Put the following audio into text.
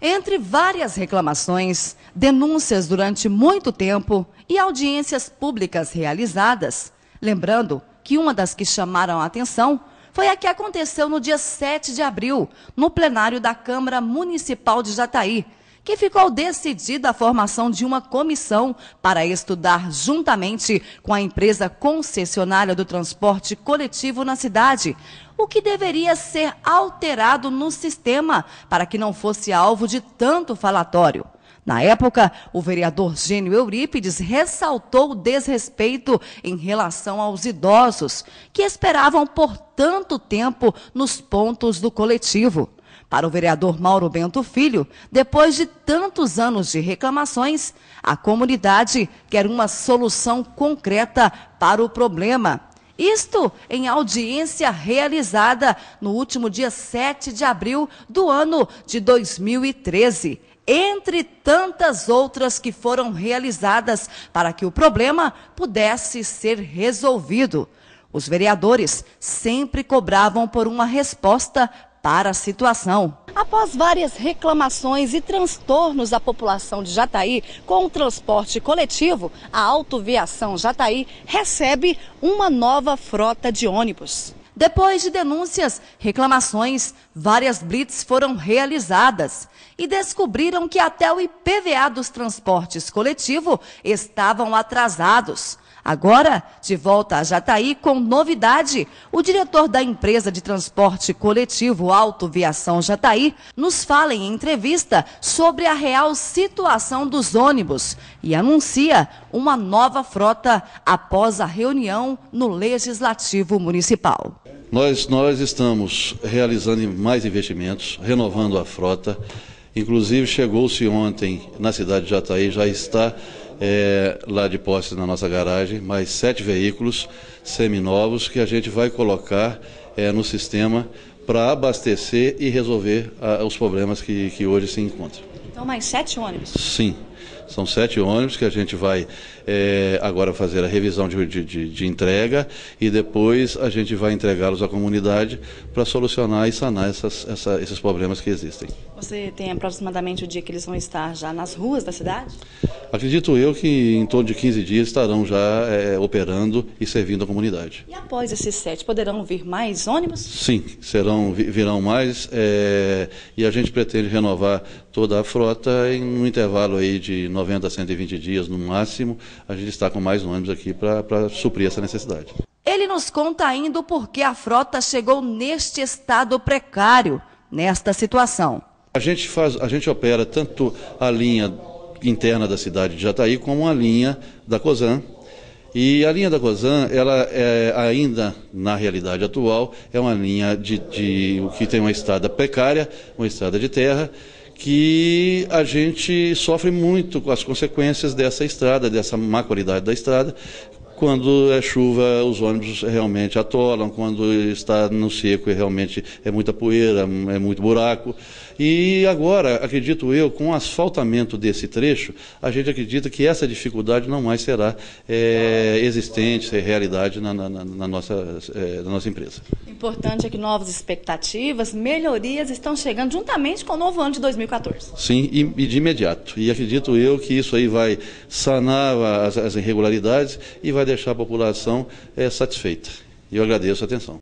Entre várias reclamações, denúncias durante muito tempo e audiências públicas realizadas, lembrando que uma das que chamaram a atenção foi a que aconteceu no dia 7 de abril, no plenário da Câmara Municipal de Jataí, que ficou decidida a formação de uma comissão para estudar juntamente com a empresa concessionária do transporte coletivo na cidade o que deveria ser alterado no sistema para que não fosse alvo de tanto falatório. Na época, o vereador Gênio Eurípides ressaltou o desrespeito em relação aos idosos, que esperavam por tanto tempo nos pontos do coletivo. Para o vereador Mauro Bento Filho, depois de tantos anos de reclamações, a comunidade quer uma solução concreta para o problema. Isto em audiência realizada no último dia 7 de abril do ano de 2013, entre tantas outras que foram realizadas para que o problema pudesse ser resolvido. Os vereadores sempre cobravam por uma resposta a situação. Após várias reclamações e transtornos da população de Jataí com o transporte coletivo, a Autoviação Jataí recebe uma nova frota de ônibus. Depois de denúncias, reclamações, várias blitz foram realizadas e descobriram que até o IPVA dos transportes coletivo estavam atrasados. Agora, de volta a Jataí com novidade, o diretor da empresa de transporte coletivo Autoviação Jataí nos fala em entrevista sobre a real situação dos ônibus e anuncia uma nova frota após a reunião no Legislativo Municipal. Nós, nós estamos realizando mais investimentos, renovando a frota. Inclusive, chegou-se ontem na cidade de Jataí, já está é, lá de posse na nossa garagem, mais sete veículos seminovos que a gente vai colocar é, no sistema para abastecer e resolver a, os problemas que, que hoje se encontram. Então, mais sete ônibus? Sim. São sete ônibus que a gente vai é, agora fazer a revisão de, de, de, entrega e depois a gente vai entregá-los à comunidade para solucionar e sanar essas, essa, esses problemas que existem. Você tem aproximadamente o dia que eles vão estar já nas ruas da cidade? Acredito eu que em torno de 15 dias estarão já é, operando e servindo a comunidade. E após esses sete, poderão vir mais ônibus? Sim, serão, virão mais é, e a gente pretende renovar toda a frota em um intervalo aí de 90 a 120 dias no máximo. A gente está com mais ônibus aqui para suprir essa necessidade. Ele nos conta ainda o porquê a frota chegou neste estado precário, nesta situação. A gente, faz, a gente opera tanto a linha interna da cidade de Jataí como a linha da COSAN. E a linha da COSAN, ela é, ainda na realidade atual, é uma linha de, de o que tem uma estrada precária, uma estrada de terra, que a gente sofre muito com as consequências dessa estrada, dessa má qualidade da estrada, quando é chuva, os ônibus realmente atolam, quando está no seco, é realmente é muita poeira, é muito buraco. E agora, acredito eu, com o asfaltamento desse trecho, a gente acredita que essa dificuldade não mais será é, existente, ser realidade na, na, na nossa, é, na nossa empresa. Importante é que novas expectativas, melhorias estão chegando juntamente com o novo ano de 2014. Sim, e, e de imediato. E acredito eu que isso aí vai sanar as, as irregularidades e vai deixar a população é, satisfeita. E eu agradeço a atenção.